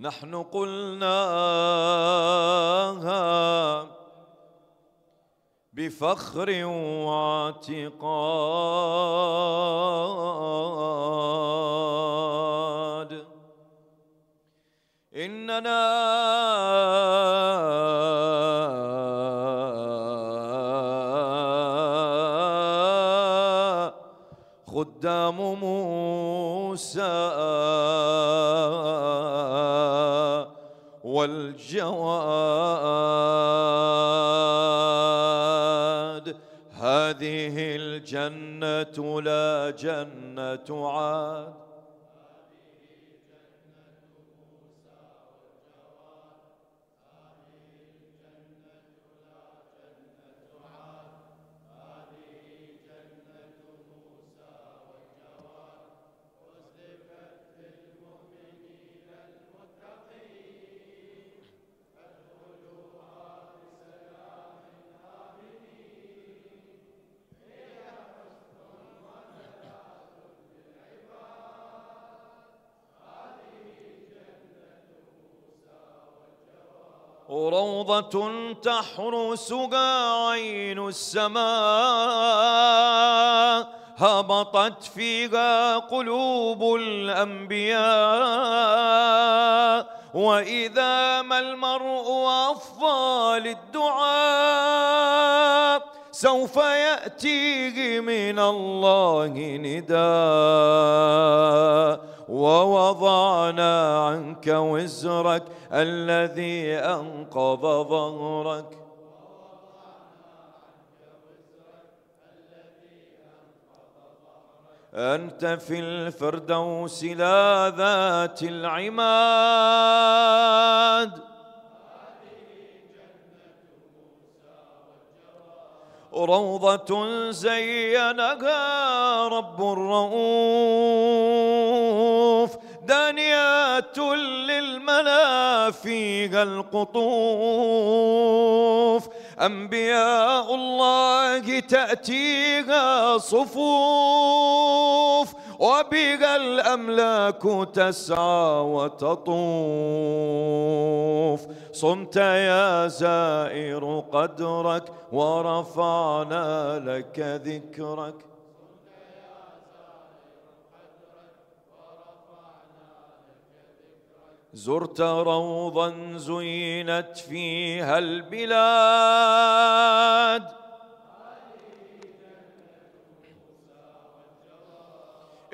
نحن قلناها بفخر واعتقاد اننا خدام موسى والجواد هذه الجنة لا جنة عاد روضة تحرسها عين السماء هبطت فيها قلوب الأنبياء وإذا ما المرء أفضى للدعاء سوف يأتيه من الله نداء ووضعنا عنك وزرك الذي أنقض ظهرك أنت في الفردوس لا ذات العماد روضة زينها رب رب رؤوف دانيات للملا فيها القطوف أنبياء الله تأتيها صفوف وبها الأملاك تسعى وتطوف صمت يا زائر قدرك ورفعنا لك ذكرك زرت روضا زينت فيها البلاد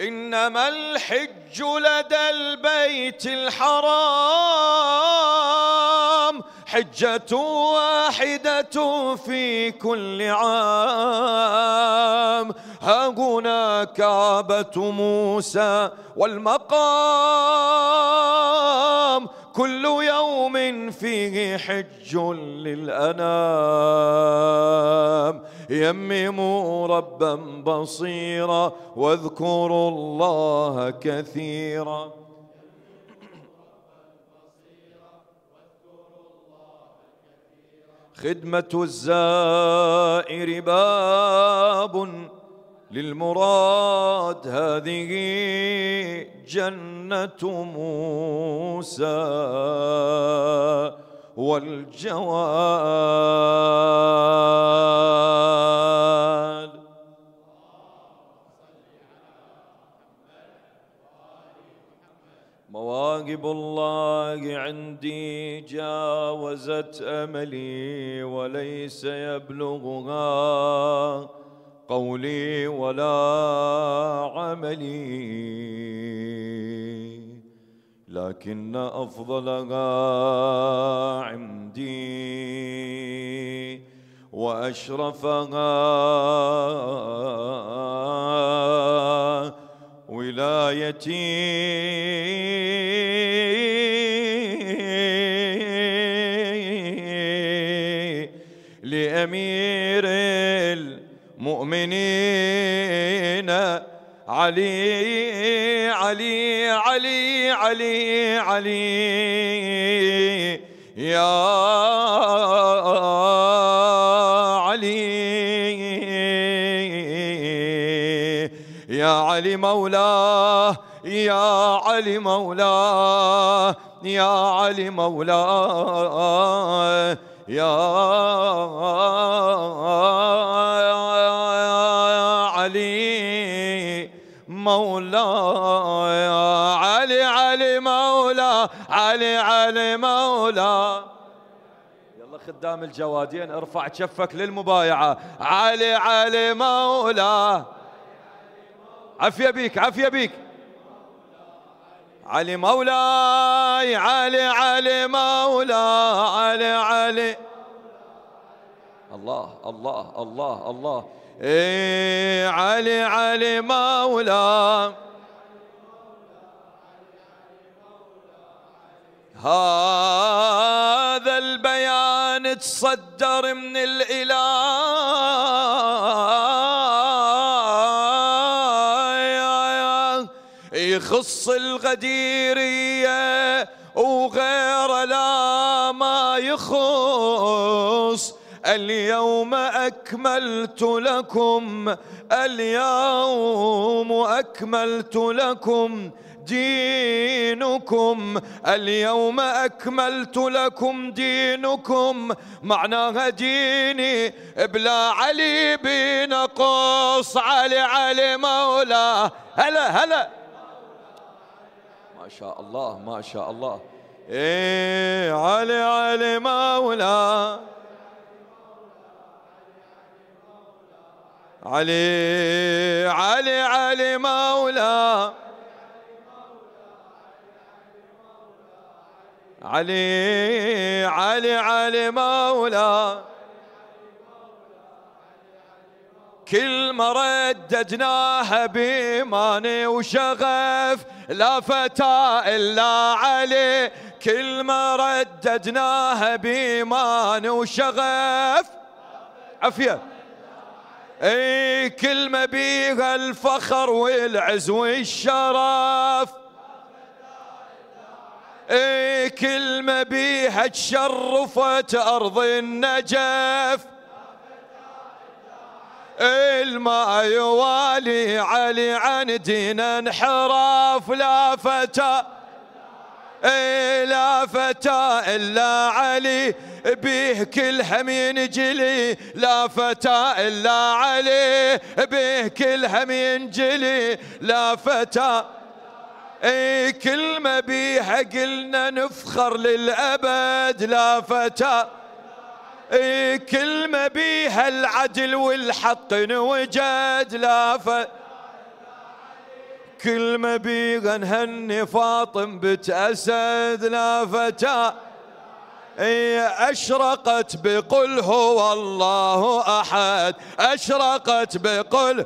انما الحج لدى البيت الحرام حجه واحده في كل عام ها هنا كعبة موسى والمقام كل يوم فيه حج للأنام يمموا ربا بصيرا واذكروا الله كثيرا خدمة الزائر باب للمراد هذه جنة موسى والجواد مواقب الله عندي جاوزت أملي وليس يبلغها قولي ولا عملي لكن أفضلها عندي وأشرفها ولايتي لأمير المؤمنين علي علي علي علي علي يا علي يا علي مولاه يا علي مولاه يا علي مولاه يا مولاي علي علي مولا علي علي مولا يلا خدام الجوادين ارفع كفك للمبايعة علي علي مولا عفية بيك عفية بيك علي مولاي علي علي مولا علي علي الله الله الله الله, الله إيه علي علي مولا هذا البيان تصدر من الإله يخص الغديري اليوم أكملت لكم اليوم أكملت لكم دينكم اليوم أكملت لكم دينكم معناها ديني بلا علي بن قص علي علي مولاه هلا هلا ما شاء الله ما شاء الله إيه علي علي مولاه علي علي علي مولا علي علي علي مولا كل ما رددناها بإيمان وشغف لا فتى إلا علي كل ما رددناها بإيمان وشغف عفيه اي كلمة بيها الفخر والعز والشرف اي كلمة بيها تشرفت ارض النجف إيه، الما يوالي علي عن دين انحراف لا فتى لا فتى إلا علي بيه كل هم ينجلي لا فتى إلا علي بيه كل هم ينجلي لا فتى اي كلمة بيها قلنا نفخر للأبد لا فتى اي كلمة بيها العدل والحق نوجد لا فتى كل ما بيغا نهني فاطم بنت اسد لا فتاه أشرقت بقل هو الله أحد أشرقت بقل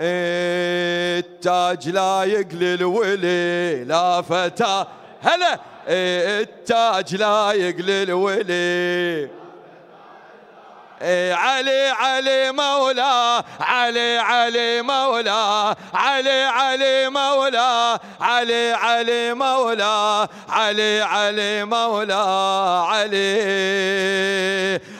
التاج لا يقل الولي لا فتاة هلا التاج لا يقل الولي إيه، علي علي مولا علي علي مولا علي علي مولا علي علي مولا علي علي مولا علي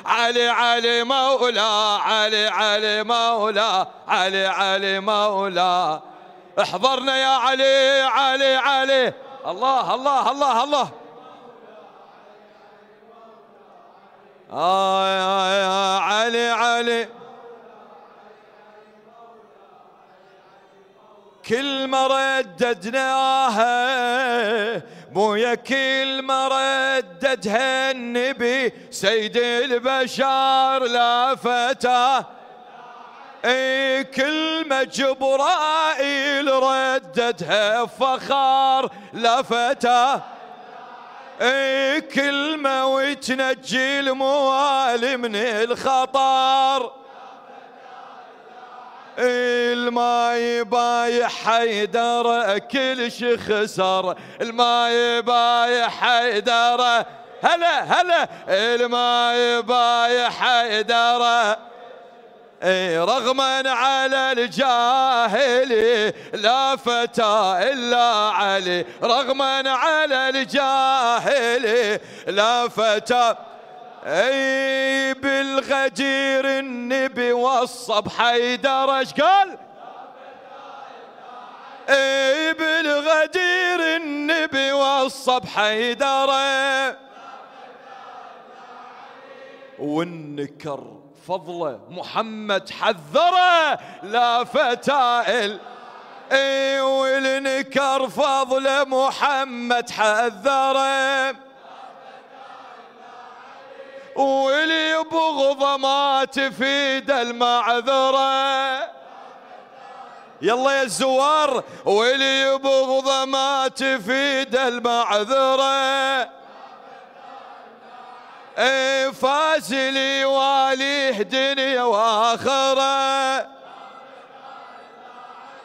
علي علي مولا علي علي مولا علي علي مولا احضرنا يا علي علي علي الله الله الله الله آي آه، يا آه، آه، علي علي كلمة رددناها كل كلمة رددها النبي سيد البشر لا فتى اي كلمة جبرائيل رددها فخار لا فتى إيه، كل كلمة وتنجي الموالي من الخطر الماي حيدر حيدرة شي خسر الما يبايع حيدرة إيه، هلا هلا الما إيه، يبايع حيدرة رغما على الجاهل لا فتى إلا علي رغما على الجاهل لا فتى اي بالغدير النبي وصب حيدر ايش قال اي بالغدير النبي وصب حيدر والنكر فضله محمد حذره لا فتائل اي والنكر فضل محمد حذره واللي بغضه ما تفيد المعذره يلا يا الزوار واللي بغضه ما تفيد المعذره فاز لي واليه دنيا واخره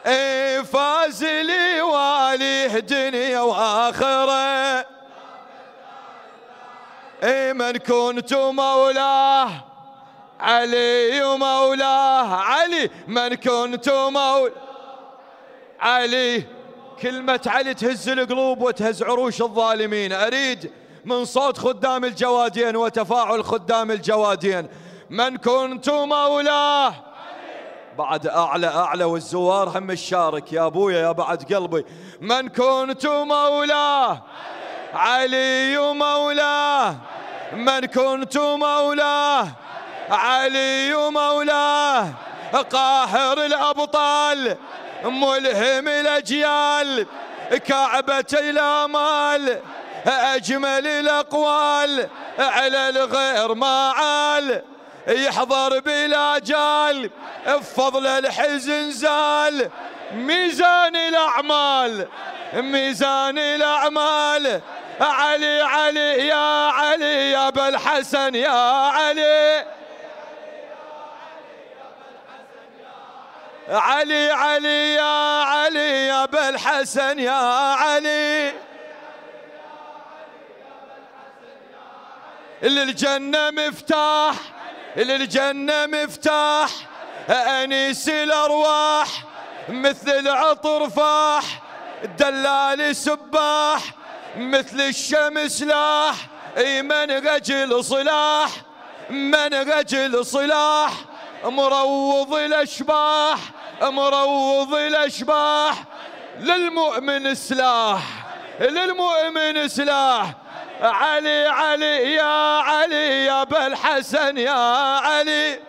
إيه، فاز لي واليه دنيا واخره إيه، من كنت مولاه علي مولاه علي من كنت مولاه علي كلمة علي تهز القلوب وتهز عروش الظالمين أريد من صوت خدام الجوادين وتفاعل خدام الجوادين من كنت مولاه بعد أعلى أعلى والزوار هم الشارك يا أبويا يا بعد قلبي من كنت مولاه علي مولاه من كنت مولاه علي مولاه قاهر الأبطال ملهم الأجيال كعبة الآمال أجمل الأقوال على الغير ما عال يحضر بلا جال بفضل الحزن زال ميزان الأعمال ميزان الأعمال علي علي يا علي يا ابا الحسن يا علي علي علي يا علي يا ابا الحسن يا علي للجنة مفتاح للجنة مفتاح أنيس الأرواح مثل العطر فاح الدلال سباح مثل الشمس لاح من رجل صلاح من رجل صلاح مروض الأشباح مروض الأشباح للمؤمن سلاح للمؤمن سلاح علي علي يا علي يا بالحسن يا علي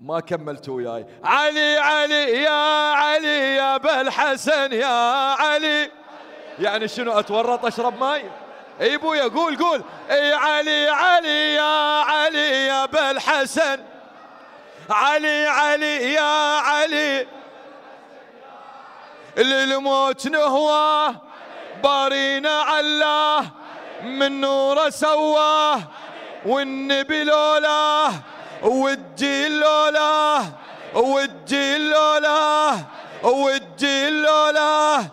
ما كملت وياي علي علي يا علي يا بالحسن يا علي يعني شنو اتورط اشرب ماي اي بويا قول قول اي علي علي يا علي يا بالحسن علي علي يا علي الموت نهواه بارينا علاه من نوره سواه والنبي لولاه والجيل لولاه والجيل لولاه والجيل لولاه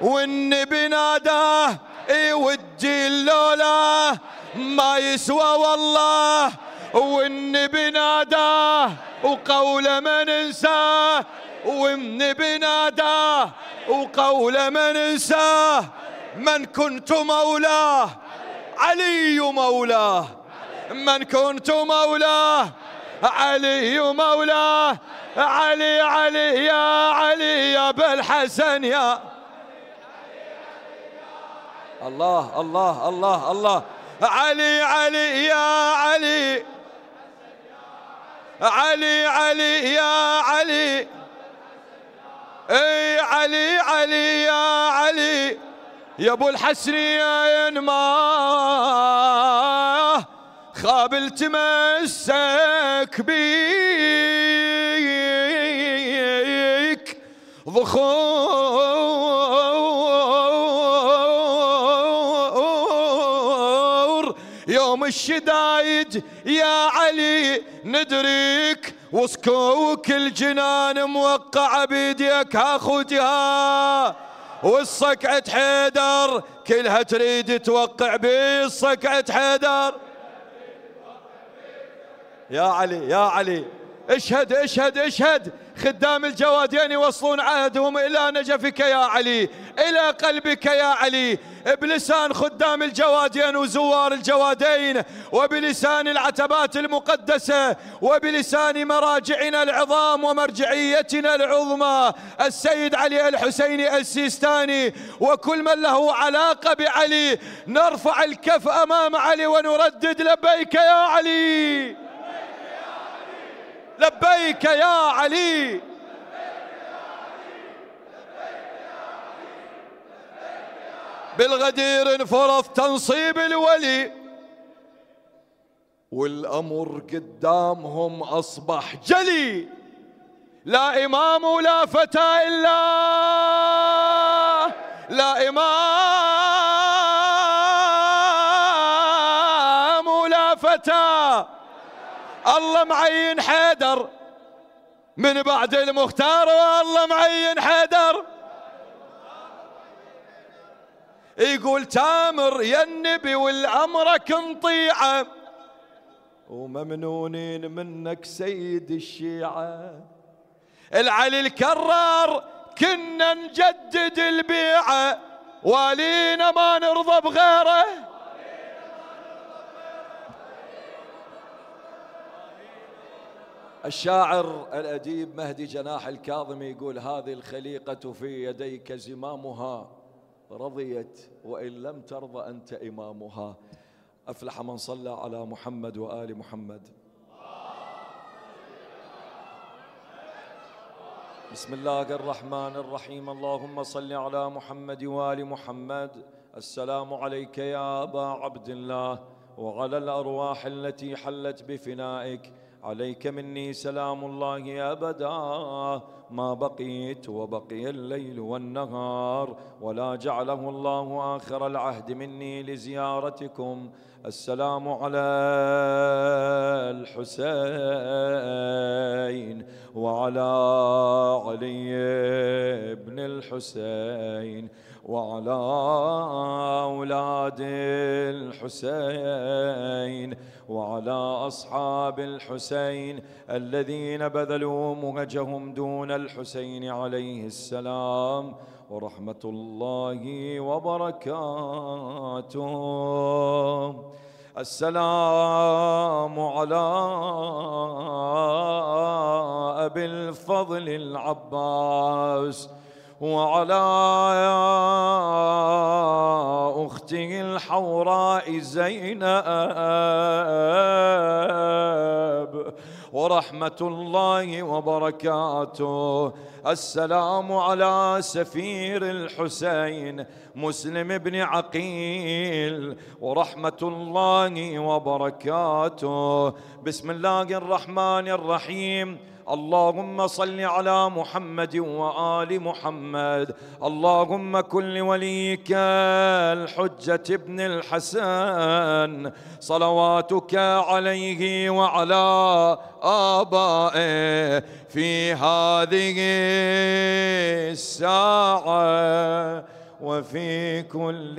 والنبي ناداه اي والجيل لولاه ما يسوى والله والنبي ناداه وقول ما ننساه ومن بناداه وقول من انساه من كنت مولاه علي مولاه من كنت مولاه علي مولاه علي علي يا علي يا بالحسن يا الله الله الله الله علي علي يا علي علي علي يا علي اي علي علي يا علي يا ابو الحسن يا ينما خاب التمسك بيك ضخور يوم الشدايد يا علي ندريك وسكوك الجنان موقعة بيديك اخوتها والصقعة حيدر كلها تريد توقع بي الصقعة حيدر يا علي يا علي اشهد اشهد اشهد خدام الجوادين يوصلون عهدهم إلى نجفك يا علي إلى قلبك يا علي بلسان خدام الجوادين وزوار الجوادين وبلسان العتبات المقدسة وبلسان مراجعنا العظام ومرجعيتنا العظمى السيد علي الحسيني السيستاني وكل من له علاقة بعلي نرفع الكف أمام علي ونردد لبيك يا علي لبيك يا علي بالغدير انفرض تنصيب الولي والامر قدامهم اصبح جلي لا امام ولا فتى الا لا امام الله معين حيدر من بعد المختار والله معين حيدر يقول تامر يا النبي والامرك نطيعه وممنونين منك سيد الشيعه العلي الكرار كنا نجدد البيعه والينا ما نرضى بغيره الشاعر الأديب مهدي جناح الكاظمي يقول هذه الخليقة في يديك زمامها رضيت وإن لم ترضى أنت إمامها أفلح من صلى على محمد وآل محمد بسم الله الرحمن الرحيم اللهم صل على محمد وآل محمد السلام عليك يا أبا عبد الله وعلى الأرواح التي حلت بفنائك عليك مني سلام الله أبدا ما بقيت وبقي الليل والنهار ولا جعله الله آخر العهد مني لزيارتكم السلام على الحسين وعلى علي بن الحسين وعلى أولاد الحسين وعلى أصحاب الحسين الذين بذلوا مهجهم دون الحسين عليه السلام ورحمة الله وبركاته السلام على أبي الفضل العباس وعلى أخته الحوراء زينب ورحمة الله وبركاته السلام على سفير الحسين مسلم بن عقيل ورحمة الله وبركاته بسم الله الرحمن الرحيم اللهم صل على محمد وآل محمد اللهم كن لوليك الحجة ابن الحسن صلواتك عليه وعلى آبائه في هذه الساعة وفي كل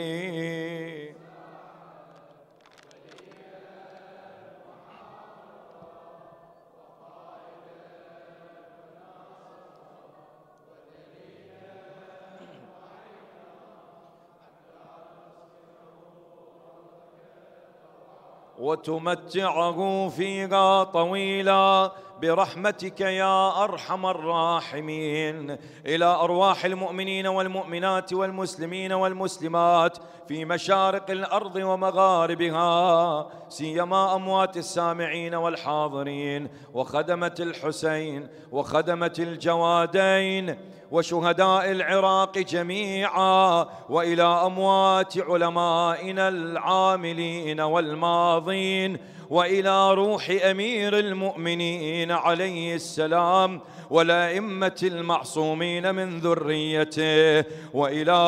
وتمتعه فيها طويلا برحمتك يا ارحم الراحمين الى ارواح المؤمنين والمؤمنات والمسلمين والمسلمات في مشارق الارض ومغاربها سيما اموات السامعين والحاضرين وخدمه الحسين وخدمه الجوادين وشهداء العراق جميعا والى اموات علمائنا العاملين والماضين وإلى روح أمير المؤمنين عليه السلام والأئمة المعصومين من ذريته وإلى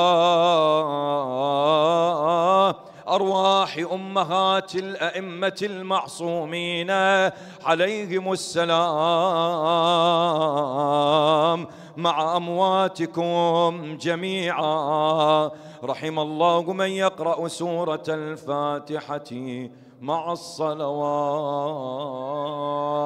أرواح أمهات الأئمة المعصومين عليهم السلام مع أمواتكم جميعا رحم الله من يقرأ سورة الفاتحة مع الصلوات